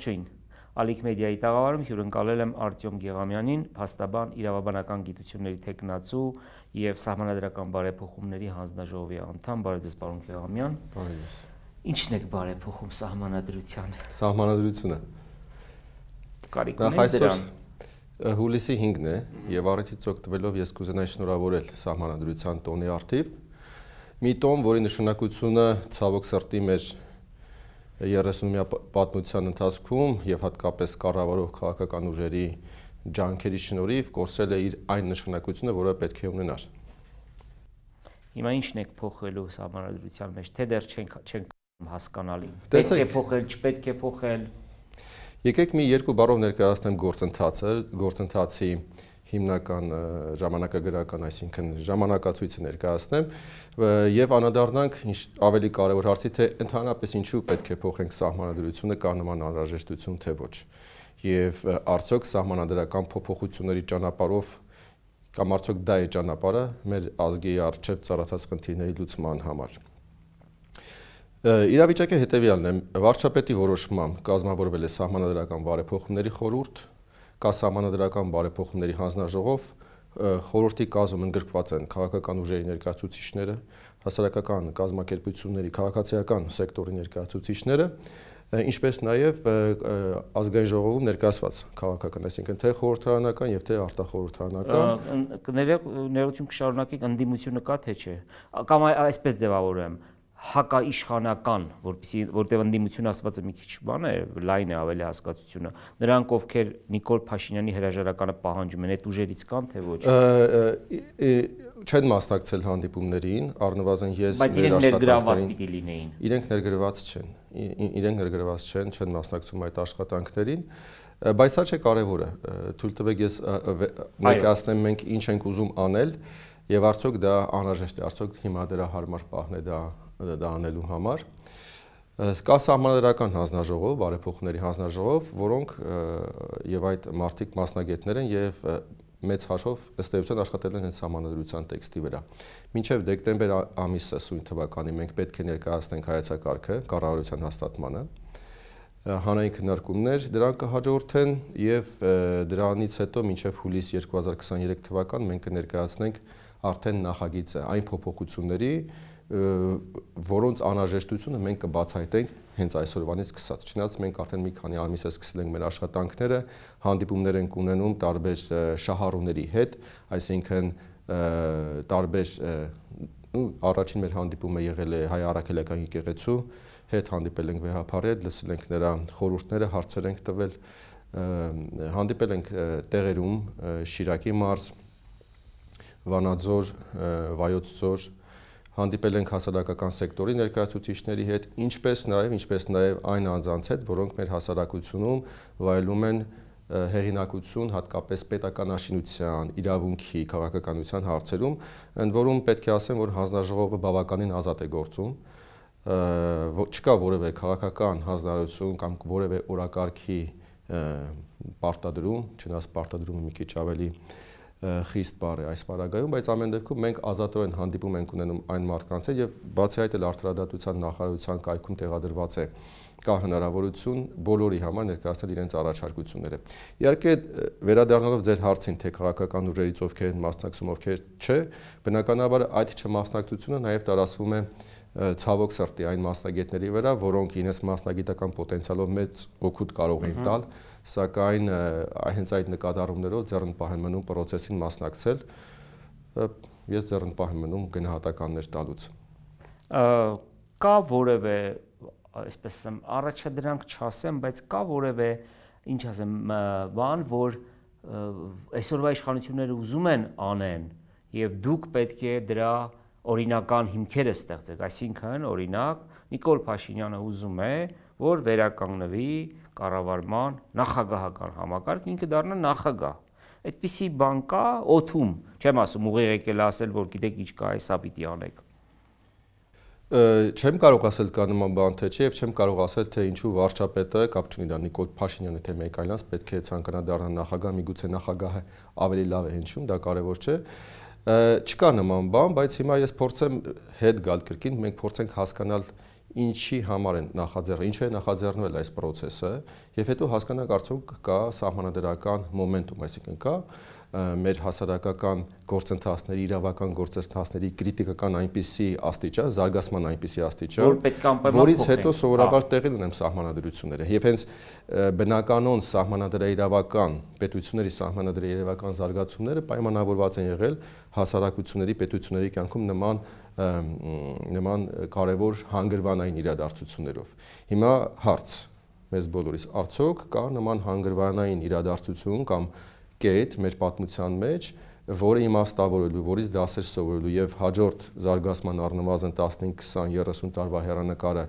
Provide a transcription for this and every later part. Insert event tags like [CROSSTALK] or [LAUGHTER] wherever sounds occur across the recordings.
Ողջույն։ Ալիք մեդիայի տաղավարում հյուրընկալել եմ Արտյոմ Գեղամյանին, փաստաբան, իրավաբանական գիտությունների թեկնածու եւ սահմանադրական բարեփոխումների հանձնաժողովի անդամ, բարեձեզ պարոն Գեղամյան։ Բարեձեզ։ Ինչն եք բարեփոխում սահմանադրությանը։ Սահմանադրությունը։ Կարիք ունեք դրան։ Հուլիսի 5-ն է եւ առիթից օգտվելով ես կուզենայի շնորհավորել սահմանադրության տոնի արդիվ մի տոն, որի նշանակությունը ցավոք սրտի մեր 30-ամյա պատմության ընթացքում եւ հատկապես կառավարող քաղաքական ուժերի ջանքերի շնորհիվ կորսել է իր այն նշանակությունը, որը պետք է ունենար։ Հիմա ի՞նչն եք փոխելու համանդրության մեջ, թե դեռ չենք չենք հասկանալի։ Պետք է փոխել, չպետք է փոխել։ Եկեք մի երկու բառով ներկայացնեմ գործընթացը, գործընթացի գործ հիմնական ժամանակագրական, այսինքն ժամանակացույցը ներկայացնեմ եւ անդրադառնանք ավելի կարեւոր հարցի, թե ընդհանրապես ինչու պետք է փոխենք սահմանադրությունը կա նման անհրաժեշտություն թե ոչ։ Եվ արդյոք սահմանադրական փոփոխությունների ճանապարհով կամ արդյոք դա է ճանապարհը մեր ազգի արժեք ծառացած խնդիրների լուծման համար։ Իրավիճակը հետևյալն է։ Վարչապետի որոշմամբ կազմավորվել է սահմանադրական բարեփոխումների խորհուրդ, կա համանդրական բարեփոխումների հանձնաժողով խորհրդի կազմում ընդգրկված են քաղաքական ուժերի ներկայացուցիչները, հասարակական կազմակերպությունների, քաղաքացիական սեկտորի ներկայացուցիչները, ինչպես նաև ազգային ժողովում ներկայացված քաղաքական, այսինքն թե խորհրդարանական եւ թե արտախորհրդարանական։ Կներեք, ներողություն կշարունակեք ընդդիմությունը կա թե չէ։ Կամ այսպես ձևավորեմ, հակաիշխանական, որպեսի որտեվ ընդդիմություն ասվածը մի քիչ բան է, լայն է ավելի հասկացությունը։ Նրանք ովքեր Նիկոլ Փաշինյանի հրաժարականը պահանջում են, այդ ուժերից կան թե ոչ։ Չեն մասնակցել հանդիպումներին, առնվազն ես մեր աշխատանքներին։ Բայց իրենք ներգրաված պիտի լինեին։ Իրենք ներգրաված չեն։ Իրենք ներգրաված չեն, չեն մասնակցում այդ աշխատանքներին բայց սա հա չէ կարևորը թույլ տվեք ես ներկայացնեմ մենք ինչ ենք ուզում անել եւ արդյոք դա անհրաժեշտ է արդյոք հիմա դրա հարմար պահն է դա դա անելու համար կա սահմանադրական հանձնաժողով, բարեփոխումների հանձնաժողով, որոնք եւ այդ մարտիկ մասնագետներ են եւ մեծ հաշվով ըստ էության աշխատել են հենց համանդրության տեքստի վրա։ Մինչև դեկտեմբեր ամիսը սույն թվականի մենք պետք է ներկայացնենք հայեցակարգը կառավարության հաստատմանը հանրային քննարկումներ, դրան կհաջորդեն եւ դրանից հետո մինչև հուլիս 2023 թվական մենք կներկայացնենք արդեն նախագիծը այն փոփոխությունների, որոնց անհրաժեշտությունը մենք կբացահայտենք հենց այսօրվանից սկսած։ Չնայած մենք արդեն մի քանի ամիս է սկսել ենք մեր աշխատանքները, հանդիպումներ ենք ունենում տարբեր շահառուների հետ, այսինքն տարբեր ու առաջին մեր հանդիպումը եղել է հայ առաքելական եկեղեցու հետ հանդիպել ենք վեհապարել, լսել ենք նրա խորհուրդները, հարցեր ենք տվել, հանդիպել ենք տեղերում Շիրակի մարզ, Վանաձոր, Վայոց ձոր, հանդիպել ենք հասարակական սեկտորի ներկայացուցիչների հետ, ինչպես նաև ինչպես նաև այն անձանց հետ, որոնք մեր հասարակությունում վայելում են հեղինակություն, հատկապես պետականաշինության, իրավունքի, քաղաքականության հարցերում, ընդ որում պետք է ասեմ, որ հանձնաժողովը բավականին ազատ է գործում, չկա որևէ քաղաքական հանձնարարություն կամ որևէ օրակարգի պարտադրում, չնայած պարտադրումը մի քիչ ավելի խիստ բառ է այս պարագայում, բայց ամեն դեպքում մենք ազատորեն հանդիպում ենք ունենում այն մարդկանց հետ եւ բացի այդ էլ արդարադատության նախարարության կայքում տեղադրված է կա հնարավորություն բոլորի համար ներկայացնել իրենց առաջարկությունները։ Իհարկե վերադառնալով ձեր հարցին, թե քաղաքական ուժերից ովքեր են մասնակցում, ովքեր չէ, բնականաբար այդ չմասնակցությունը նաեւ տարածվում է ցավոք սրտի այն մասնագետների վրա, որոնք ինձ մասնագիտական պոտենցիալով մեծ օգուտ կարող են տալ mm -hmm սակայն հենց այդ նկատառումներով ձեռնպահ եմ մնում process-ին մասնակցել ես ձեռնպահ եմ մնում գնահատականներ տալուց կա որևէ այսպես ասեմ առաջադրանք չասեմ բայց կա որևէ ինչ ասեմ բան որ այսօրվա իշխանությունները ուզում են անեն եւ դուք պետք է դրա օրինական հիմքերը ստեղծեք այսինքն օրինակ Նիկոլ Փաշինյանը ուզում է որ վերականգնվի կառավարման նախագահական համակարգ, ինքը դառնա նախագահ։ Այդպիսի բան կա օթում, չեմ ասում ուղիղ եկել ասել, որ գիտեք ինչ կա, հեսա պիտի անեք։ Չեմ կարող ասել կա նման բան թե չէ եւ չեմ կարող ասել թե ինչու վարչապետը կապ չունի դա Նիկոլ Փաշինյանը թե մեկ այլանց պետք է ցանկանա դառնա նախագահ, միգուցե նախագահը ավելի լավ է հնչում, դա կարեւոր չէ չկա նման բան, բայց հիմա ես փորձեմ հետ գալ կրկին, մենք փորձենք հասկանալ ինչի համար են նախաձեռնել, ինչու է նախաձեռնվել այս process-ը, եւ հետո հասկանանք արդյոք կա սահմանադրական մոմենտում, այսինքն կա մեր հասարակական գործընթացների, իրավական գործընթացների քրիտիկական այնպիսի աստիճան, զարգացման այնպիսի աստիճան, որ պետք է անպայման որից հետո սովորաբար հա։ տեղի ունեմ սահմանադրությունները։ Եվ հենց բնականոն սահմանադրաիրավական պետությունների սահմանադրաիրավական զարգացումները պայմանավորված են եղել հասարակությունների, պետությունների կյանքում նման նման կարևոր հանգրվանային իրադարձություններով։ Հիմա հարց մեզ բոլորիս, արդյոք կա նման հանգրվանային իրադարձություն կամ կետ մեր պատմության մեջ, որը իմաստավորելու, որից դասեր սովորելու եւ հաջորդ զարգացման առնվազն 15-20-30 տարվա հեռանկարը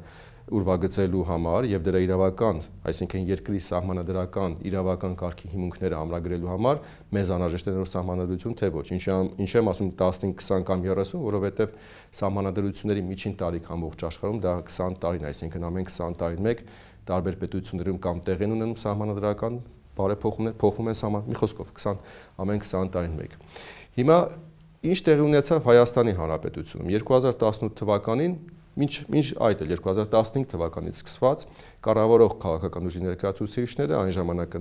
ուրվագծելու համար եւ դրա իրավական, այսինքն երկրի սահմանադրական իրավական կարգի հիմունքները ամրագրելու համար մեզ անհրաժեշտ է նոր սահմանադրություն, թե ոչ։ Ինչ ինչ եմ ասում 15-20 կամ 30, որովհետեւ սահմանադրությունների միջին տարիք ամբողջ աշխարհում դա 20 տարին, այսինքն ամեն 20 տարին մեկ տարբեր պետություններում կամ տեղ են ունենում սահմանադրական բարեփոխումներ փոխվում են սահման, մի խոսքով 20 ամեն 20 տարին մեկ։ Հիմա ինչ տեղի ունեցավ Հայաստանի Հանրապետությունում 2018 թվականին մինչ մինչ այդ էլ 2015 թվականից սկսված կառավարող քաղաքական ուժի ներկայացուցիչները այն ժամանակ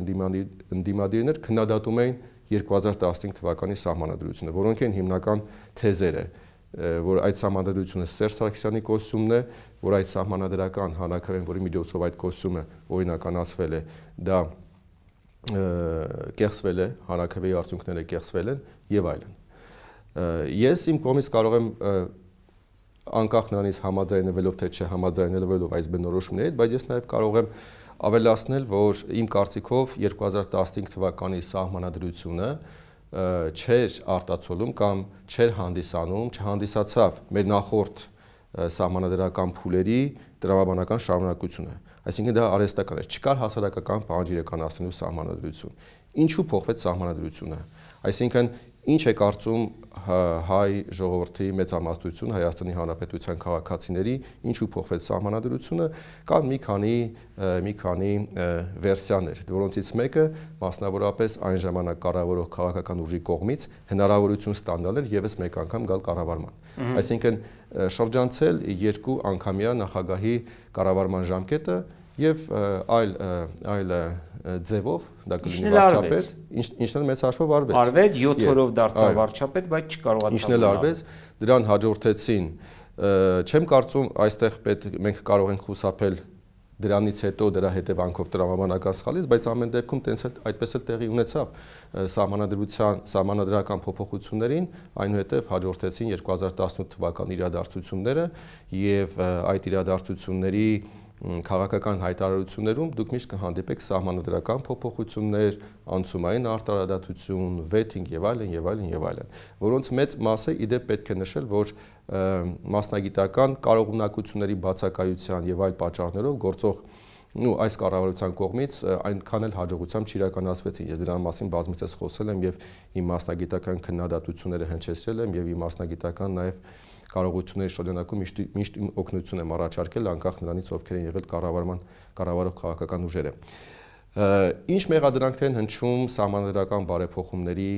ընդդիմադիրներ քննադատում էին 2015 թվականի սահմանադրությունը, որոնք են հիմնական թեզերը, որ այդ սահմանադրությունը Սերժ Սարգսյանի կոստյումն է, որ այդ սահմանադրական հանրակրեն, որի միջոցով այդ կոստյումը օրինականացվել է, դա կեղծվել է, հանրակրվեի արդյունքները կեղծվել են եւ այլն։ Ես իմ կողմից կարող եմ անկախ նրանից համաձայնվելով թե չհամաձայնվելով այս բնորոշումների հետ, բայց ես նաեւ կարող եմ ավելացնել, որ իմ կարծիքով 2015 թվականի սահմանադրությունը չէր արտացոլում կամ չէր հանդիսանում, չհանդիսացավ մեր նախորդ սահմանադրական փուլերի դրամաբանական շարունակությունը։ Այսինքն դա արհեստական էր, չկար հասարակական պահանջիրականացնելու սահմանադրություն։ Ինչու փոխվեց սահմանադրությունը։ Այսինքն Ինչ է կարծում հայ ժողովրդի մեծամասնություն Հայաստանի Հանրապետության քաղաքացիների ինչու փոխվեց համանadrությունը կան մի քանի մի քանի վերսիաներ որոնցից մեկը մասնավորապես այն ժամանակ կառավարող քաղաքական ուժի կողմից հնարավորություն ստանալն էր եւս մեկ անգամ գալ կառավարման այսինքն շրջանցել երկու անգամյա նախագահի կառավարման ժամկետը եւ այլ այլ, այլ ձևով, դա կլինի վարչապետ, ինչն էլ մեծ հաշվով արվեց։ Արվեց 7 օրով դարձավ վարչապետ, բայց չկարողացավ։ Ինչն էլ արվեց, դրան հաջորդեցին չեմ կարծում այստեղ պետ մենք կարող ենք խուսափել դրանից հետո դրա հետևանքով տրամաբանական սխալից, բայց ամեն դեպքում տենց էլ այդպես էլ տեղի ունեցավ համանadrության համանadrական փոփոխություններին, այնուհետև հաջորդեցին 2018 թվականի իրադարձությունները եւ այդ իրադարձությունների քաղաքական հայտարարություններում դուք միշտ կհանդիպեք սահմանադրական փոփոխություններ, անցումային արտարադատություն, վեթինգ եւ այլն եւ այլն եւ այլն, որոնց մեծ մասը իդեպ պետք է նշել, որ մասնագիտական կարողունակությունների բացակայության եւ այլ պատճառներով գործող ու այս կառավարության կողմից այնքան էլ հաջողությամբ չիրականացվեցին։ Ես դրա մասին բազմիցս խոսել եմ եւ իմ մասնագիտական քննադատությունները հնչեցրել եմ եւ իմ մասնագիտական նաեւ կարողությունների շրջանակում միշտ միշտ օգնություն եմ առաջարկել անկախ նրանից ովքեր են եղել կառավարման կառավարող քաղաքական ուժերը։ Ինչ մեղադրանքներ են հնչում սահմանադրական բարեփոխումների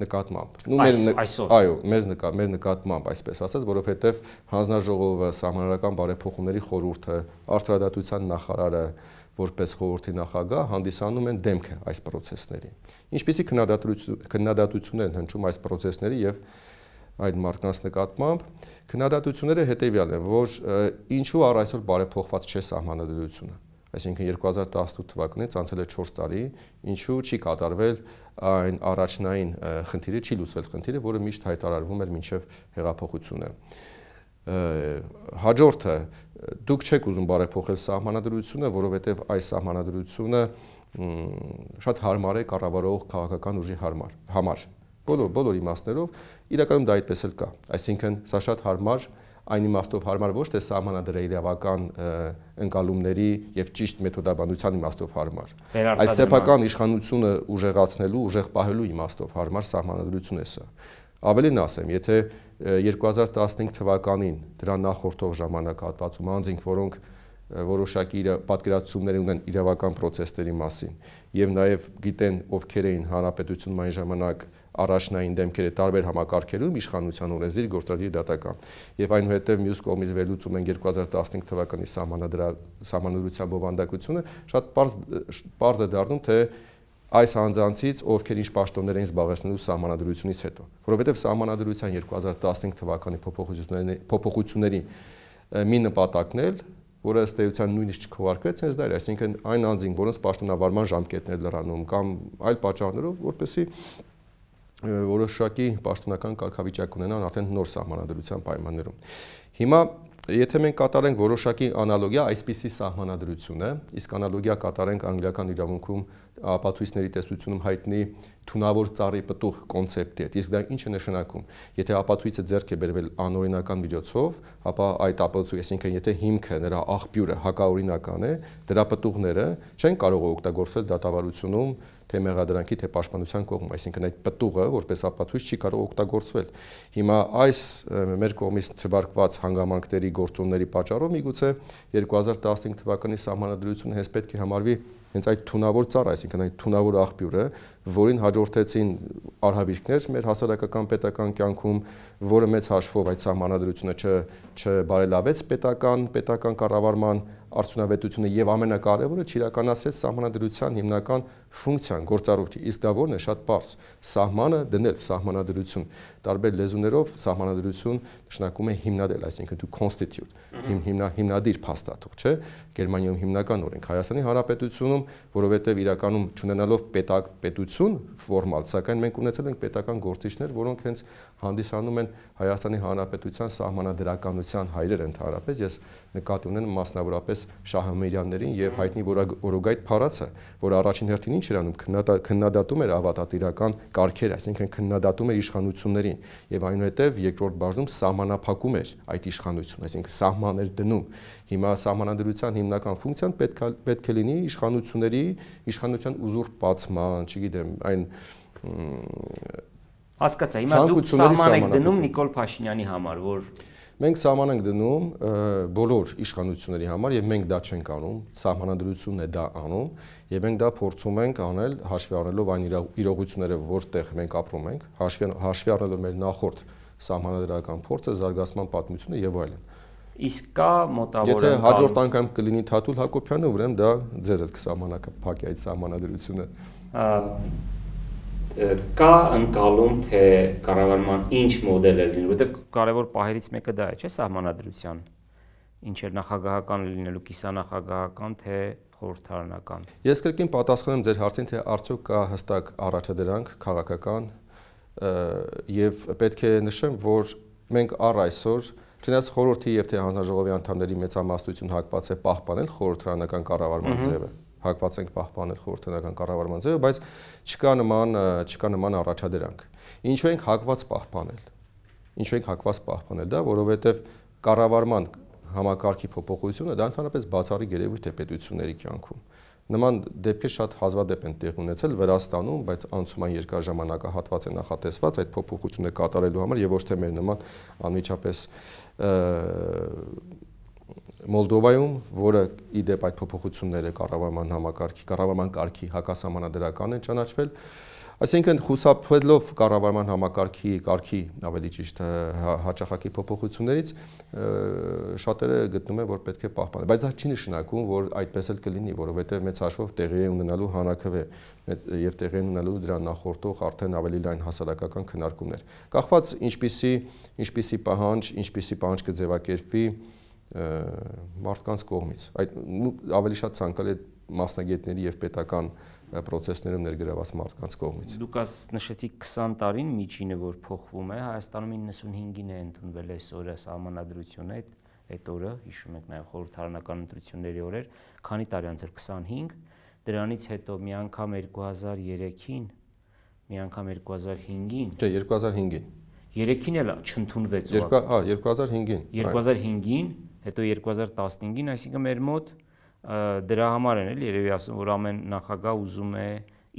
նկատմամբ։ Նու մեր այո, մեզ նկա մեր նկատմամբ, այսպես ասած, որովհետև հանձնաժողովը սահմանադրական բարեփոխումների խորհուրդը, արդարադատության նախարարը, որպես խորհրդի նախագահ հանդիսանում են դեմքը այս process-ների։ Ինչպիսի քննադատություն են հնչում այս process-ների եւ այդ մարդկանց նկատմամբ քննադատությունները հետեւյալն են, որ ինչու առ այսօր բարեփոխված չէ սահմանադրությունը։ Այսինքն 2018 թվականից անցել է 4 տարի, ինչու չի կատարվել այն առաջնային խնդիրը, չի լուծվել խնդիրը, որը միշտ հայտարարվում էր մինչև հեղափոխությունը հաջորդը դուք չեք ուզում բարեփոխել սահմանադրությունը, որովհետև այս սահմանադրությունը շատ հարմար է կառավարող քաղաքական ուժի համար։ համար բոլոր բոլոր իմաստներով իրականում դա այդպես էլ կա։ Այսինքն սա շատ հարմար այն իմաստով հարմար ոչ թե սահմանադրե իրավական ընկալումների եւ ճիշտ մեթոդաբանության իմաստով հարմար։ Այս սեփական իշխանությունը ուժեղացնելու, ուժեղ պահելու իմաստով հարմար սահմանադրություն է սա։ Ավելին ասեմ, եթե 2015 թվականին դրա նախորդող ժամանակահատվածում անձինք, որոնք որոշակի պատկերացումներ ունեն իրավական process-ների մասին եւ նաեւ գիտեն ովքեր էին հանրապետությունում այն ժամանակ առաջնային դեմքերը տարբեր համակարգերում իշխանության օրենսդիր գործադիր դատական եւ այնուհետեւ մյուս կողմից վերլուծում են 2015 թվականի համանդրության բովանդակությունը շատ པարզ པարզ է դառնում թե այս անձանցից ովքեր ինչ պաշտոններ էին զբաղեցնելու համանդրությունից հետո որովհետեւ համանդրության 2015 թվականի փոփոխությունների փոփոխությունների մի նպատակն էլ որը ըստ էության նույնիսկ չքողարկվեց, հենց դա էր, այսինքն այն անձին, որոնց պաշտոնավարման ժամկետներ լրանում կամ այլ պատճառներով, որպեսի որոշակի պաշտոնական կարգավիճակ ունենան արդեն նոր սահմանադրության պայմաններում։ Հիմա Եթե մենք կատարենք որոշակի անալոգիա այսպիսի սահմանադրությունը, իսկ անալոգիա կատարենք անգլիական իրավունքում ապացույցների տեսությունում հայտնի թունավոր ծառի պտուղ կոնցեպտի հետ։ Իսկ դա ինչ է նշանակում։ Եթե ապացույցը ձեռք է բերվել անօրինական միջոցով, ապա այդ ապացույցը, այսինքն եթե հիմքը, նրա աղբյուրը հակաօրինական է, դրա պտուղները չեն կարող օգտագործվել դատավարությունում թե մեղադրանքի, թե պաշտպանության կողմ, այսինքն այդ պտուղը որպես ապացույց չի կարող օգտագործվել։ Հիմա այս մեր կողմից թվարկված հանգամանքների գործոնների պատճառով միգուցե 2015 թվականի սահմանադրությունը հենց պետք է համարվի հենց այդ թունավոր ծառ, այսինքն այդ թունավոր աղբյուրը, որին հաջող առաջնորդեցին արհավիրքներ մեր հասարակական պետական կյանքում, որը մեծ հաշվով այդ սահմանադրությունը չբարելավեց պետական պետական կառավարման չ արդյունավետությունը եւ ամենակարևորը չիրականացրեց սահմանադրության հիմնական ֆունկցիան գործառույթը իսկ դա որն է շատ པարս սահմանը դնել սահմանադրություն տարբեր լեզուներով սահմանադրություն նշանակում է հիմնադրել այսինքն դու constitute հիմ հիմնա հիմնադիր փաստաթուղ չէ գերմանիայում հիմնական օրենք հայաստանի հանրապետությունում որովհետեւ իրականում ճանանալով պետակ պետություն ֆորմալ սակայն մենք ունեցել ենք պետական գործիչներ որոնք հենց հանդիսանում են Հայաստանի Հանրապետության սահմանադրականության հայրեր ընդհանրապես։ Ես նկատի ունեմ մասնավորապես Շահամիրյաններին եւ հայտնի Որոգայտ Փարացը, որ առաջին հերթին ինչ էր անում, քննադատում էր ավատատիրական կարգերը, այսինքն քննադատում էր իշխանություններին եւ այնուհետեւ երկրորդ բաժնում սահմանափակում էր այդ իշխանությունը, այսինքն սահմաններ դնում։ Հիմա սահմանադրության հիմնական ֆունկցիան պետք է պետք է լինի իշխանությունների իշխանության ուզուրպացման, չգիտեմ, այն Հասկացա, հիմա դուք սահման եք դնում Նիկոլ Փաշինյանի համար, որ Մենք սահման ենք դնում բոլոր իշխանությունների համար եւ մենք դա չենք անում, սահմանադրությունն է դա անում եւ մենք դա փորձում ենք անել հաշվի առնելով այն իրողությունները, որտեղ մենք ապրում ենք, հաշվի հաշվի առնելով մեր նախորդ սահմանադրական փորձը, զարգացման պատմությունը եւ այլն։ Իսկ կա մոտավորում Եթե հաջորդ անգամ կլինի Թաթուլ Հակոբյանը, ուրեմն դա ձեզ էլ կսահմանակապակի այդ սահմանադրությունը կա ընկալում թե կառավարման ինչ մոդել է լինելու, որտեղ կարևոր պահերից մեկը դա է, չէ՞ սահմանադրության ինչ էր նախագահական լինելու, կիսանախագահական թե խորհրդարանական։ Ես կրկին պատասխան եմ ձեր հարցին, թե արդյոք կա հստակ առաջադրանք քաղաքական եւ պետք է նշեմ, որ մենք առ այսօր Չնայած խորհրդի եւ թե հանձնաժողովի անդամների մեծամասնություն հակված է պահպանել խորհրդարանական կառավարման ձևը։ mm -hmm հակված ենք պահպանել խորհրդանական կառավարման ձևը, բայց չկա նման չկա նման առաջադրանք։ Ինչու ենք հակված պահպանել։ Ինչու ենք հակված պահպանել դա, որովհետև կառավարման համակարգի փոփոխությունը դա ընդհանրապես բացառիկ երևույթ է պետությունների կյանքում։ Նման դեպքեր շատ հազվադեպ են տեղ ունեցել Վրաստանում, բայց անցումային երկար ժամանակահատված է նախատեսված այդ փոփոխությունը կատարելու համար եւ ոչ թե մեր նման անմիջապես Մոլդովայում, որը ի դեպ այդ փոփոխությունները կառավարման համակարգի, կառավարման կարգի հակասահմանադրական են ճանաչվել, այսինքն խուսափելով կառավարման համակարգի կարգի, ավելի ճիշտ հա-, հաճախակի փոփոխություններից շատերը գտնում են, որ պետք է պահպանել, բայց դա չի նշանակում, որ այդպես էլ կլինի, որովհետև մեծ հաշվով տեղի է ունենալու հանրակրվե եւ տեղի են ունենալու դրա նախորդող արդեն ավելի լայն հասարակական քննարկումներ։ Կախված ինչպիսի ինչպիսի պահանջ, ինչպիսի պահանջ կձևակերպվի, մարդկանց կողմից։ Այդ ավելի շատ ցանկալի է մասնագետների եւ պետական process-ներում ներգրաված մարդկանց կողմից։ Դուք աս նշեցիք 20 տարին միջինը որ փոխվում է, Հայաստանում 95-ին է ընդունվել այս օրը համանadrությունը, այդ այդ օրը հիշում եք նաեւ խորհրդարանական ընտրությունների օրեր, քանի տարի անց էր 25, դրանից հետո մի անգամ 2003-ին, մի անգամ 2005-ին։ Չէ, 2005-ին։ 3-ին էլ չընդունվեց ուղղակի։ Հա, 2005-ին։ 2005-ին հետո 2015-ին, այսինքն մեր մոտ դրա համար են էլ երևի ասում, որ ամեն նախագահ ուզում է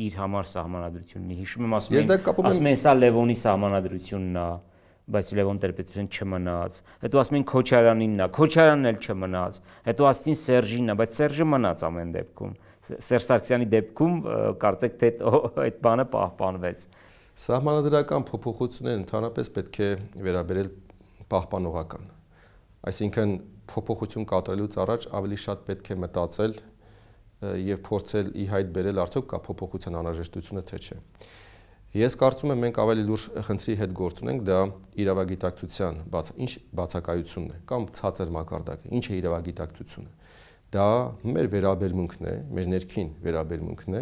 իր համար սահմանադրություն ունի։ Հիշում եմ ասում են, ասում են, սա Լևոնի սահմանադրությունն է, բայց Լևոն Տեր-Պետրոսյան չմնաց։ Հետո ասում են Քոչարանինն է, Քոչարանն էլ չմնաց։ Հետո ասցին Սերժինն է, բայց Սերժը մնաց ամեն դեպքում։ Սերժ Սարգսյանի դեպքում կարծեք թե այդ բանը պահպանվեց։ Սահմանադրական փոփոխությունները ընդհանրապես պետք է վերաբերել պահպանողական Այսինքն փոփոխություն կատարելուց առաջ ավելի շատ պետք է մտածել եւ փորձել ի հայտ բերել արդյոք կա փոփոխության անհրաժեշտությունը թե չէ։ Ես կարծում եմ մենք ավելի լուրջ խնդրի հետ գործ ունենք, դա իրավագիտակցության բաց ինչ բացակայությունն է կամ ցածր մակարդակը։ Ինչ է իրավագիտակցությունը։ Դա մեր վերաբերմունքն է, մեր ներքին վերաբերմունքն է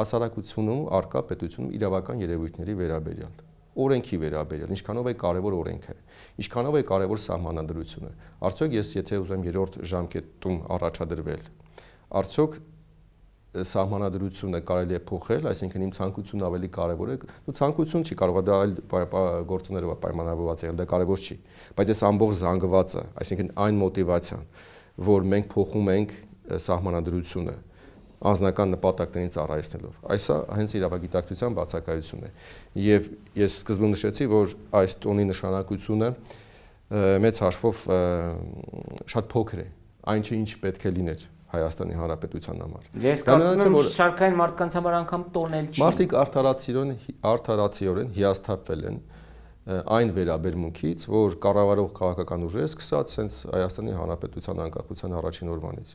հասարակությունում, արկա պետությունում իրավական երևույթների վերաբերյալ օրենքի վերաբերյալ, ինչքանով է կարևոր օրենքը, ինչքանով է կարևոր սահմանադրությունը։ Արդյոք ես եթե ուզեմ երրորդ ժամկետում առաջադրվել, արդյոք սահմանադրությունը կարելի է փոխել, այսինքն իմ ցանկությունն ավելի կարևոր է։ Դու ցանկություն չի կարող, դա այլ գործունեով պայմանավորված է, դա կարևոր չի։ Բայց այս ամբողջ զանգվածը, այսինքն այն մոտիվացիան, որ մենք փոխում ենք սահմանադրությունը, անձնական նպատակներին ծառայեցնելով։ Այսա հենց իրավագիտակցության բացակայությունն է։ Եվ ես սկզբում նշեցի, որ այս տոնի նշանակությունը մեծ հաշվով շատ փոքր է, այն չէ ինչ պետք է լիներ Հայաստանի Հանրապետության համար։ Ես կարծում եմ, որ շարքային մարդկանց համար անգամ տոնել չի։ Մարդիկ արդարացիորեն արդարացիորեն հիասթափվել են այն վերաբերմունքից, որ կառավարող քաղաքական ուժերը սկսած հենց Հայաստանի Հանրապետության անկախության առաջին օրվանից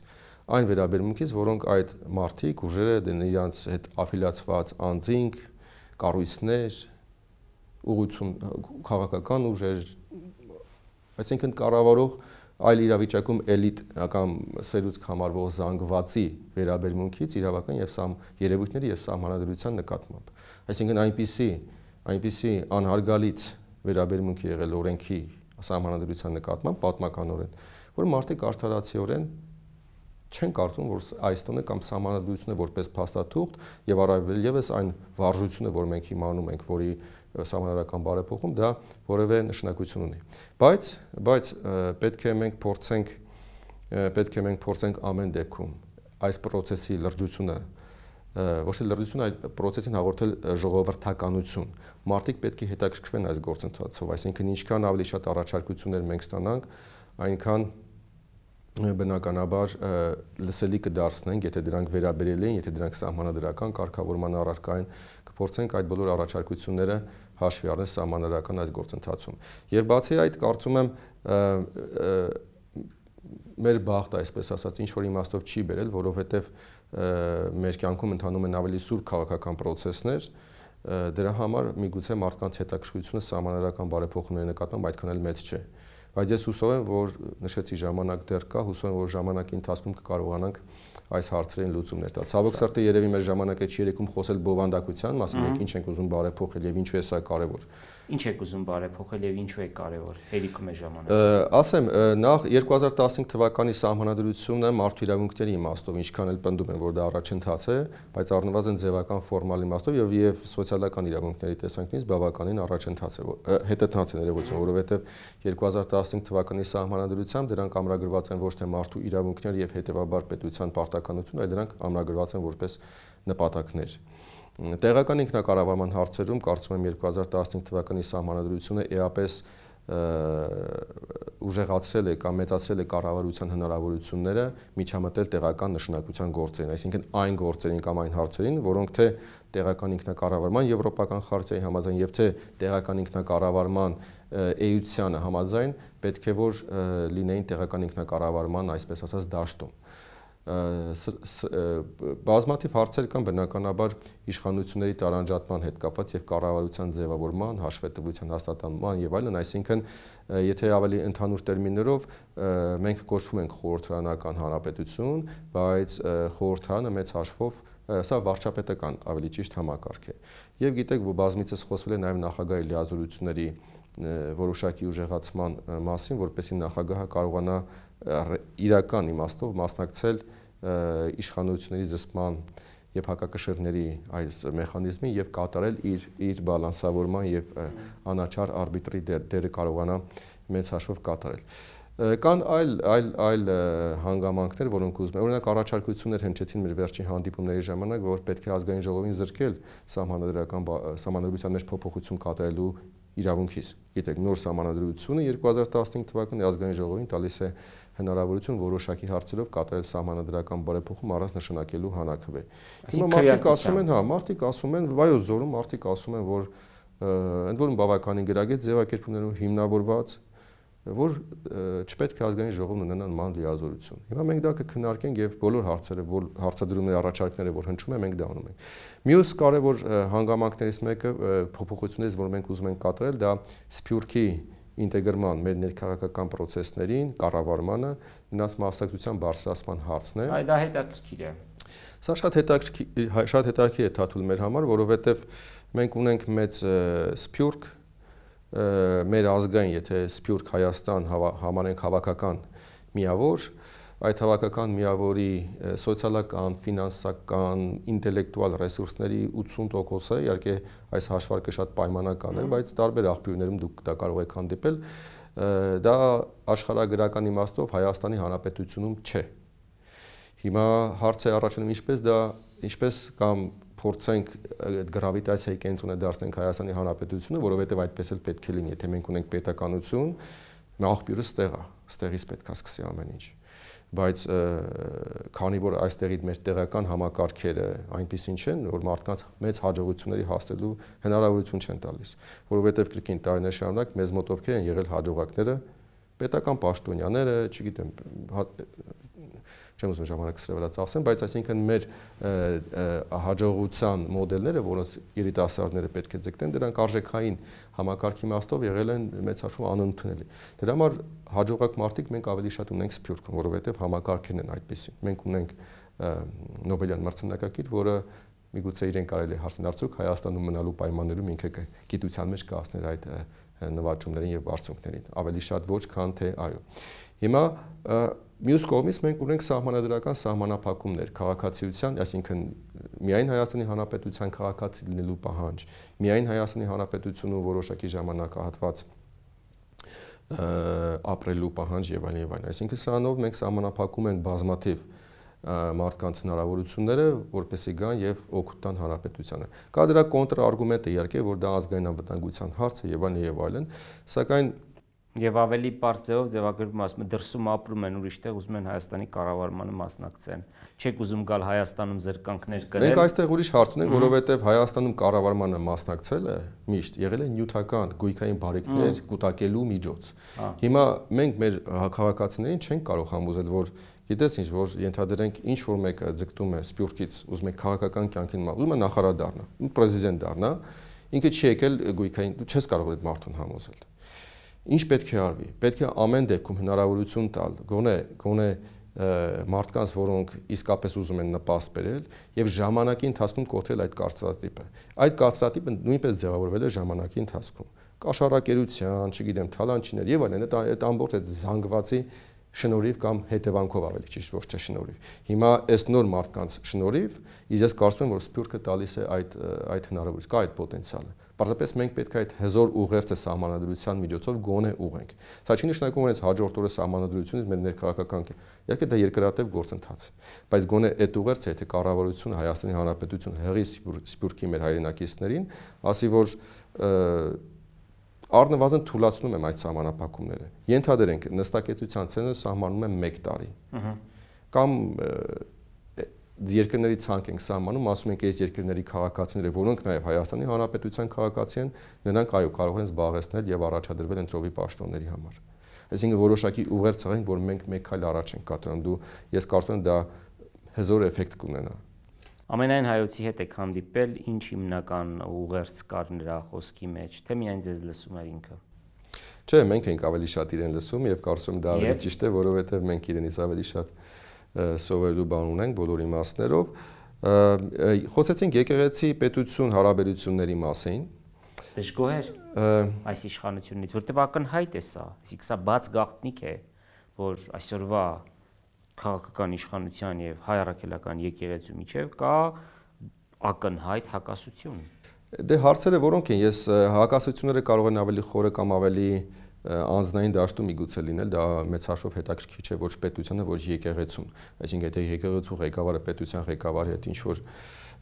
այն վերաբերմունքից, որոնք այդ մարտիկ ուժերը դեն իրանց հետ աֆիլիացված անձինք, կառույցներ, ուղություն քաղաքական ուժեր, այսինքն կառավարող այլ իրավիճակում էլիտ կամ սերուցք համարվող զանգվածի վերաբերմունքից իրավական եւ սամ երևույթների եւ սահմանադրության նկատմամբ։ Այսինքն այնպիսի այնպիսի անհարգալից վերաբերմունք եղել օրենքի սահմանադրության նկատմամբ պատմականորեն, որ մարդիկ արդարացիորեն չեն կարծում, որ այս տոնը կամ համանadrությունը որպես փաստաթուղթ եւ առավել եւս այն վարժությունը, որ մենք հիմա անում ենք, որի համանարական բարեփոխում դա որևէ նշանակություն ունի։ Բայց բայց պետք է մենք փորձենք պետք է մենք փորձենք ամեն դեպքում այս process-ի լրջությունը ոչ թե լրդություն, այլ process-ին հաղորդել ժողովրդականություն։ Մարդիկ պետք է հետաքրքրվեն այս գործընթացով, այսինքն ինչքան ավելի շատ առաջարկություններ մենք ստանանք, այնքան բնականաբար լսելի կդարձնենք, եթե դրանք վերաբերել են, եթե դրանք սահմանադրական կարգավորման առարկա են, կփորձենք այդ բոլոր առաջարկությունները հաշվի առնել սահմանադրական այս գործընթացում։ Եվ բացի այդ, կարծում եմ մեր բախտը, այսպես ասած, ինչ որ իմաստով չի բերել, որովհետև մեր կյանքում ընթանում են ավելի սուր քաղաքական process-ներ, դրա համար միգուցե մարդկանց հետաքրքրությունը սահմանադրական բարեփոխումների նկատմամբ այդքան էլ մեծ չէ։ Ա, բայց ես հուսով եմ, որ նշեցի ժամանակ դեռ կա, հուսով եմ, որ ժամանակի ընթացքում կկարողանանք այս հարցերին լուծումներ տալ։ Ցավոք սրտի երևի մեր ժամանակը չի երեկում խոսել բովանդակության մասին, մենք ինչ ենք ուզում բարեփոխել եւ ինչու է սա կարեւոր։ Ինչ եք ուզում բարեփոխել եւ ինչու է կարեւոր հերիքում է ժամանակը։ Ասեմ, նախ 2015 թվականի համանդրությունը մարդու իրավունքների իմաստով ինչքան էլ պնդում են, որ դա առաջընթաց է, բայց առնվազն ձևական ֆորմալ իմաստով եւ եւ սոցիալական իրավունքների տեսանկյունից բավականին առաջընթաց է, հետընթաց է ներողություն, որովհետեւ 2015 2015 թվականի սահմանադրությամբ դրանք ամրագրված են ոչ թե մարդու իրավունքներ եւ հետեւաբար պետության պարտականություն, այլ դրանք ամրագրված են որպես նպատակներ։ Տեղական ինքնակառավարման հարցերում կարծում եմ 2015 թվականի սահմանադրությունը էապես ուժեղացրել է կամ մեծացրել է կառավարության հնարավորությունները միջամտել տեղական նշանակության գործերին, այսինքն այն գործերին կամ այն հարցերին, որոնք թե տեղական ինքնակառավարման եվրոպական խարտիայի համաձայն եւ թե տեղական ինքնակառավարման էությանը համաձայն պետք է որ լինեին տեղական ինքնակառավարման, այսպես ասած, դաշտում բազմաթիվ հարցեր կան բնականաբար իշխանությունների տարանջատման հետ կապված եւ կառավարության ձևավորման, հաշվետվության հաստատման եւ այլն, այսինքն եթե ավելի ընդհանուր տերմիններով մենք կոչվում ենք խորհրդարանական հանրապետություն, բայց խորհրդանը մեծ հաշվով սա վարչապետական ավելի ճիշտ համակարգ է։ Եվ գիտեք, որ բազմիցս խոսվել է նաև նախագահի լիազորությունների որոշակի ուժեղացման մասին, որպեսզի նախագահը կարողանա իրական իմաստով մասնակցել իշխանությունների զսման եւ հակակշիռների այս մեխանիզմին եւ կատարել իր իր բալանսավորման եւ անաչար արբիտրի դերը կարողանա մեծ հաշվով կատարել կան այլ այլ այլ հանգամանքներ, որոնք ուզում են։ Օրինակ առաջարկություններ հնչեցին մեր վերջին հանդիպումների ժամանակ, որ պետք է ազգային ժողովին զրկել սահմանադրական սահմանադրության մեջ փոփոխություն կատարելու իրավունքից։ Գիտեք, նոր սահմանադրությունը 2015 թվականի ազգային ժողովին տալիս է հնարավորություն որոշակի հարցերով կատարել սահմանադրական բարեփոխում առանց նշանակելու հանաքվե։ Հիմա մարդիկ ասում են, հա, մարդիկ ասում են, վայո զորում մարդիկ ասում են, որ ընդ որում բավականին գրագետ ձևակերպումներով հիմնավորված որ չպետք է ազգային ժողովն ունենան ման լիազորություն։ Հիմա մենք դա կքննարկենք եւ բոլոր հարցերը, որ հարցադրումները, առաջարկները, որ հնչում է, մենք դա անում ենք։ Մյուս կարևոր հանգամանքներից մեկը փոփոխություններից, որ մենք ուզում ենք կատարել, դա Սփյուռքի ինտեգրման մեր ներքաղաքական process-ներին, կառավարմանը նրանց մասնակցության բարձրացման հարցն է։ Այ դա հետաքրքիր է։ Սա շատ հետաքրքիր հա, շատ հետաքրքիր է թաթուլ մեր համար, որովհետև մենք ունենք մեծ սփյուռք մեր ազգային, եթե սփյուռք Հայաստան համանենք հավաքական միավոր, հավ, այդ հավաքական միավորի սոցիալական, ֆինանսական, ինտելեկտուալ ռեսուրսների 80%-ը, իհարկե այս հաշվարկը շատ պայմանական է, բայց տարբեր աղբյուրներում դուք դա կարող եք հանդիպել, դա աշխարհագրական իմաստով Հայաստանի Հանրապետությունում չէ։ Հիմա հարցը առաջանում ինչպես դա ինչպես կամ փորձենք այդ գravitացիայի կենտրոնը դարձնենք Հայաստանի Հանրապետությունը, որովհետև այդպես էլ պետք է լինի, եթե մենք ունենք պետականություն, նախ աղբյուրը ստեղ է, ստեղից պետք է սկսի ամեն ինչ բայց քանի որ այստեղի մեր տեղական համակարգերը այնպեսին չեն, որ մարդկանց մեծ հաջողությունների հասնելու հնարավորություն չեն տալիս, որովհետև կրկին տարիներ շարունակ մեզ մոտովքեր են եղել հաջողակները, պետական պաշտոնյաները, չգիտեմ, հա, չեմ ուզում ժամանակ սրվելած ասեմ, բայց այսինքն մեր հաջողության մոդելները, որոնց երիտասարդները պետք է ձգտեն, դրանք արժեքային համակարգի իմաստով եղել են մեծ հաշվով անընդունելի։ Դրա համար հաջողակ մարդիկ մենք ավելի շատ ունենք Սփյուռքում, որովհետև համակարգերն են այդպեսին։ Մենք ունենք Նոբելյան մրցանակակիր, որը միգուցե իրեն կարելի հարցնել արդյոք Հայաստանում մնալու պայմաններում ինքը գիտության մեջ կասներ այդ նվաճումներին եւ բարձունքներին ավելի շատ ոչ քան թե այո հիմա Մյուս կողմից մենք ունենք սահմանադրական սահմանափակումներ, քաղաքացիության, այսինքն միայն Հայաստանի Հանրապետության քաղաքացի լինելու պահանջ, միայն Հայաստանի Հանրապետությունում որոշակի ժամանակահատված ապրելու պահանջ եւ այլն եւ այլն։ Այսինքն սրանով մենք սահմանափակում ենք բազմաթիվ մարդկանց հնարավորությունները, որպեսզի գան եւ օգուտան հանրապետությանը։ Կա դրա կոնտրարգումենտը իհարկե, որ դա ազգային անվտանգության հարց է եւ այլն եւ այլն, սակայն եւ ավելի པարզ ձեւով ձևակերպում ասում են դրսում ապրում են ուրիշտեղ ուզում են Հայաստանի կառավարմանը մասնակցեն չեք ուզում գալ Հայաստանում զրկանքներ գրել մենք այստեղ ուրիշ հարց ունենք որովհետեւ Հայաստանում կառավարմանը մասնակցելը միշտ եղել է նյութական գույքային բարեկներ կուտակելու միջոց հիմա մենք մեր քաղաքացիներին չենք կարող համոզել որ գիտես ինչ որ ենթադրենք ինչ որ մեկը ձգտում է սպյուրքից ուզում է քաղաքական կյանքին մաղում է նախարար դառնա, պրեզիդենտ դառնա, ինքը չի եկել գույքային, դու չես կարող այդ մարդուն համոզել։ Ինչ պետք է արվի։ Պետք է ամեն դեպքում հնարավորություն տալ, գոնե գոնե մարդկանց, որոնք իսկապես ուզում են նպաստ բերել եւ ժամանակի ընթացքում կոթել այդ կարծրատիպը։ Այդ կարծրատիպը նույնպես ձևավորվել է ժամանակի ընթացքում։ Կաշառակերության, չգիտեմ, թալանչիներ եւ այլն, այդ ամբողջ այդ զանգվածի այդ շնորհիվ կամ հետևանքով ավելի ճիշտ, ոչ թե շնորհիվ։ Հիմա այս նոր մարդկանց շնորհիվ ես կարծում եմ, որ Սփյուռքը տալիս է այդ այդ հնարավորությունը, կա այդ պոտենցիալը։ Պարզապես մենք պետք է այդ հզոր ուղերձը սահմանադրության միջոցով գոնե ուղենք։ Սա չի նշանակում, որ այս հաջորդ օրը սահմանադրությունից մեր ներքաղաքական երկը դա երկրատև գործընթաց է։ Բայց գոնե այդ ուղերձը, եթե կառավարությունը, Հայաստանի Հանրապետությունը հեղի Սփյուռքի մեր հայրենակիցներին ասի, որ Առնվազն թույլատնում եմ այդ սահմանափակումները։ Ենթադրենք, նստակեցության ցենը սահմանում է 1 տարի։ Կամ երկրների ցանկ ենք սահմանում, ասում ենք այս երկրների քաղաքացիները, որոնք նաև Հայաստանի Հանրապետության քաղաքացի են, նրանք այո կարող են զբաղեցնել եւ առաջադրվել ընտրովի պաշտոնների համար։ Այսինքն որոշակի ուղերձ ցեղենք, որ մենք մեկ քայլ առաջ ենք կատարում։ Դու ես կարծում եմ դա հզոր էֆեկտ կունենա։ Ամենայն հայոցի հետ եք հանդիպել, ինչ հիմնական ուղերձ կար նրա խոսքի մեջ, թե միայն ձեզ լսում էր ինքը։ Չէ, մենք ենք ավելի շատ իրեն լսում եւ կարծում դա ավելի ճիշտ է, որովհետեւ մենք իրենից ավելի շատ սովորելու բան ունենք բոլոր իմաստներով։ Խոսեցինք եկեղեցի պետություն հարաբերությունների մասին։ Դժգոհ էր այս իշխանությունից, որտեղ ակնհայտ է սա, իսկ սա բաց գաղտնիք է, որ այսօրվա քաղաքական իշխանության եւ հայ առաքելական եկեղեցու միջև կա ակնհայտ հակասություն։ Դե հարցերը որոնք են, ես հակասությունները կարող են ավելի խորը կամ ավելի անձնային դաշտում իգուցե լինել, դա մեծ հաշվով հետաքրքիր չէ ոչ պետությանը, ոչ եկեղեցուն։ Այսինքն եթե եկեղեցու ղեկավարը պետության ղեկավարի հետ ինչ որ եկեղեցու,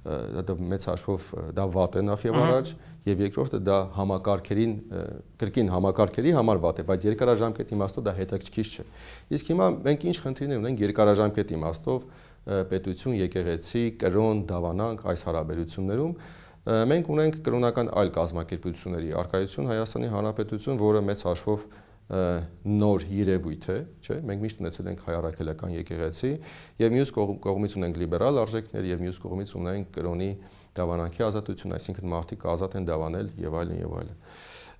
դա մեծ հաշվով դա վատ է նախ եւ առաջ եւ երկրորդը դա համակարգերին կրկին համակարգերի համար վատ է բայց երկարաժամկետ իմաստով դա հետաքրքիր չէ իսկ հիմա մենք ինչ խնդիրներ ունենք երկարաժամկետ իմաստով պետություն եկեղեցի կրոն դավանանք այս հարաբերություններում մենք ունենք կրոնական այլ կազմակերպությունների արկայություն Հայաստանի Հանրապետություն, որը մեծ հաշվով նոր երևույթ է, չէ՞։ Մենք միշտ ունեցել ենք հայարակելական եկեղեցի եւ մյուս կողմից ունենք լիբերալ արժեքներ եւ մյուս կողմից ունենք կրոնի դավանանքի ազատություն, այսինքն մարդիկ ազատ են դավանել եւ այլն եւ այլն։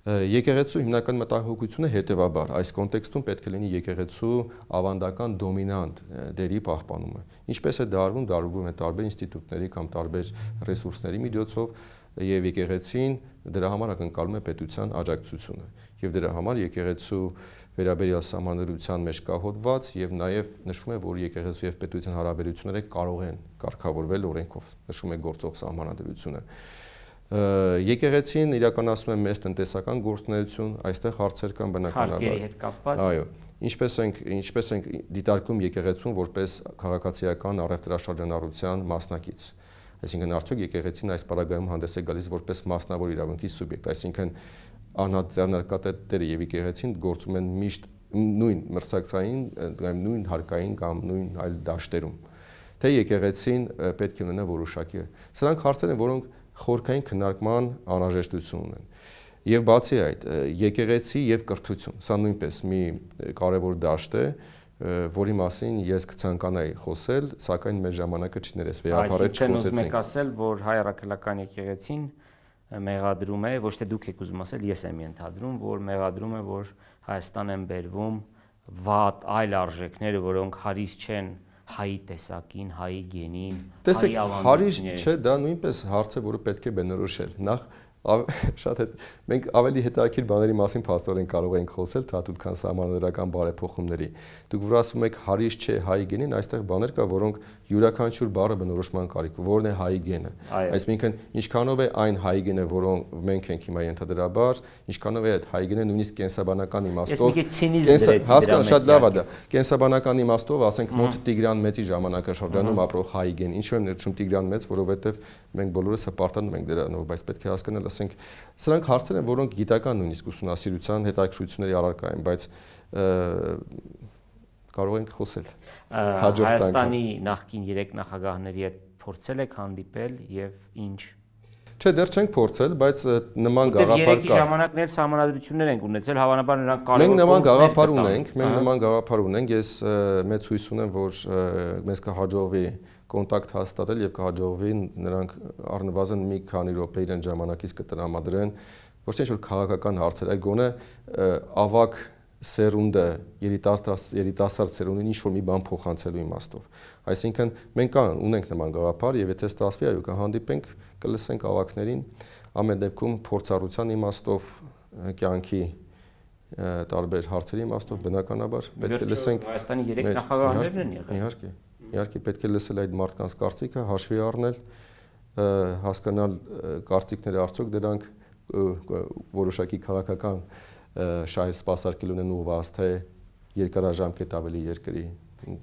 Եկեղեցու հիմնական մտահոգությունը հետևաբար այս կոնտեքստում պետք է լինի եկեղեցու ավանդական դոմինանտ դերի պահպանումը։ Ինչպես է դարվում, դարվում է տարբեր ինստիտուտների կամ տարբեր ռեսուրսների միջոցով, եւ եկեղեցին դրա համար ակնկալում է պետության աջակցությունը եւ դրա համար եկեղեցու վերաբերյալ համանրության մեջ կա հոդված եւ նաեւ նշվում է որ եկեղեցու եւ պետության հարաբերությունները կարող են կարգավորվել օրենքով նշում է գործող համանրությունը եկեղեցին իրականացնում է մեծ տնտեսական գործունեություն այստեղ հարցեր կան բնականաբար հարկերի հետ կապված այո Ինչպես ենք ինչպես ենք դիտարկում եկեղեցուն որպես քաղաքացիական առևտրաշրջանառության մասնակից։ Ա Այսինքն արդյոք եկեղեցին այս պարագայում հանդես է գալիս որպես մասնավոր իրավունքի սուբյեկտ, այսինքն անհատյանալկատետերը եւ եկեղեցին գործում են միշտ նույն մրցակցային կամ նույն հարկային կամ նույն այլ դաշտերում թե եկեղեցին պետք է ունենա որոշակի սրանք հարցեր են որոնք խորքային քննարկման անհրաժեշտություն ունեն եւ բացի այդ եկեղեցի եւ կրթություն սա նույնպես մի կարեւոր դաշտ է դա որի մասին ես կցանկանայի խոսել, սակայն մեր ժամանակը չի ներես վերապարել չխոսեցինք։ Այսինքն ուզում եք ասել, որ հայ առաքելական եկեղեցին մեղադրում է, ոչ թե դուք եք ուզում ասել, ես եմ ենթադրում, որ մեղադրում է, որ Հայաստան են բերվում վատ այլ արժեքները, որոնք հարից չեն հայի տեսակին, հայի գենին, հայի ավանդույթներին։ Տեսեք, հարից չէ, դա նույնպես հարց է, որը պետք է բնորոշել։ Նախ [LAUGHS] շատ հետ մենք ավելի հետաքրքիր բաների մասին փաստորեն կարող ենք խոսել, թաթուլ քան համանրական բարեփոխումների։ Դուք որ ասում եք հարից չէ հայի գենին, այստեղ բաներ կա, որոնք յուրաքանչյուր բառը բնորոշման կարիք, որն է հայի գենը։ Այսինքն ինչքանով է այն հայի գենը, որոնք մենք ենք հիմա ենթադրաբար, ինչքանով է այդ հայի գենը նույնիսկ կենսաբանական իմաստով։ Հասկան շատ լավ է դա։ Կենսաբանական իմաստով, ասենք մոտ Տիգրան Մեծի ժամանակաշրջանում ապրող հայի գեն։ Ինչու եմ ներչում Տիգրան Մեծ, որովհետև մենք բոլորս հպարտանում ենք դրանով, բայց պետք է հասկանալ ասենք սրանք հարցեր են, որոնք գիտական նույնիսկ ուսումնասիրության հետաքրությունների առարկա են, բայց կարող ենք խոսել։ Հայաստանի նախկին 3 նախագահների հետ փորձել եք հանդիպել եւ ինչ Չէ, դեռ չենք փորձել, բայց նման գաղափար կա։ Երեքի ժամանակներ համանadrություններ ենք ունեցել, հավանաբար նրանք կարող են Մենք նման գաղափար ունենք, մենք նման գաղափար ունենք։ Ես մեծ հույս ունեմ, որ մեզ կհաջողվի կոնտակտ հաստատել եւ կհաջողվի նրանք առնվազն մի քանի րոպե իրեն ժամանակից կտրամադրեն ոչ թե ինչ որ քաղաքական հարցեր, այլ գոնե ավակ սերունդը երիտասարդ երիտասարդ սերունդին ինչ որ մի բան փոխանցելու իմաստով։ Այսինքն մենք կան ունենք նման գաղափար եւ եթե ստացվի այո կհանդիպենք, կլսենք ավակներին ամեն դեպքում փորձառության իմաստով կյանքի տարբեր հարցերի իմաստով բնականաբար պետք է լսենք Հայաստանի 3 նախագահներն են եղել։ Իհարկե։ Իհարկե պետք է լսել այդ մարդկանց կարծիքը, հաշվի առնել, հասկանալ կարծիքները արդյոք դրանք որոշակի քաղաքական շահ սպասարկել ունեն ուղված թե երկարաժամկետ ավելի երկրի։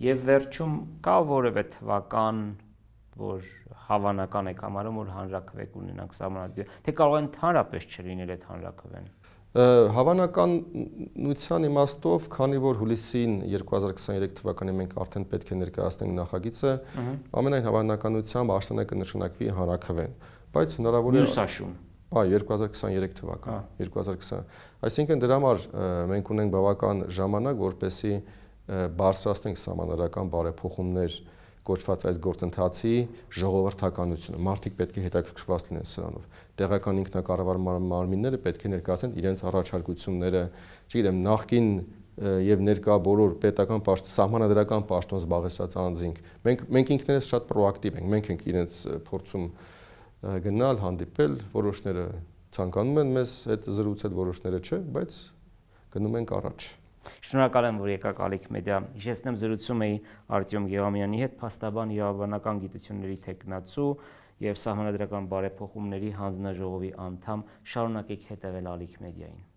Եվ վերջում կա որևէ թվական, որ հավանական է համարում, որ հանրակրվեկ ունենանք համանadie, թե կարող են ընդհանրապես չլինել այդ հանրակրվեն։ Հավանականության իմաստով, քանի որ հուլիսին 2023 թվականին մենք արդեն պետք է ներկայացնենք նախագիծը, ամենայն հավանականությամբ աշտանը կնշանակվի հանրակրվեն, բայց հնարավոր է Մյուս աշուն։ Այո, 2023 թվական, 2020։ Այսինքն դրա համար մենք ունենք բավական ժամանակ, որպեսզի բարձրացնենք համանարական բարեփոխումներ, կոչված այս գործընթացի ժողովրդականությունը։ Մարդիկ պետք է հետաքրքրված լինեն սրանով։ Տեղական ինքնակառավարման մարմինները պետք է ներկայացնեն իրենց առաջարկությունները, չգիտեմ, նախքին եւ ներկա բոլոր պետական պաշտ սահմանադրական պաշտոն զբաղեցած անձինք։ Մենք մենք ինքներս շատ պրոակտիվ ենք։ Մենք ենք իրենց փորձում գնալ, հանդիպել, որոշները ցանկանում են մեզ հետ զրուցել, որոշները չէ, բայց գնում ենք առաջ։ Ա Շնորհակալ եմ, որ եկաք Ալիք մեդիա։ Հիշեցնեմ զրուցում էի Արտյոմ Գևամյանի հետ, փաստաբան իրավաբանական գիտությունների տեխնացու եւ սահմանադրական բարեփոխումների հանձնաժողովի անդամ։ Շարունակեք հետևել Ալիք մեդիային։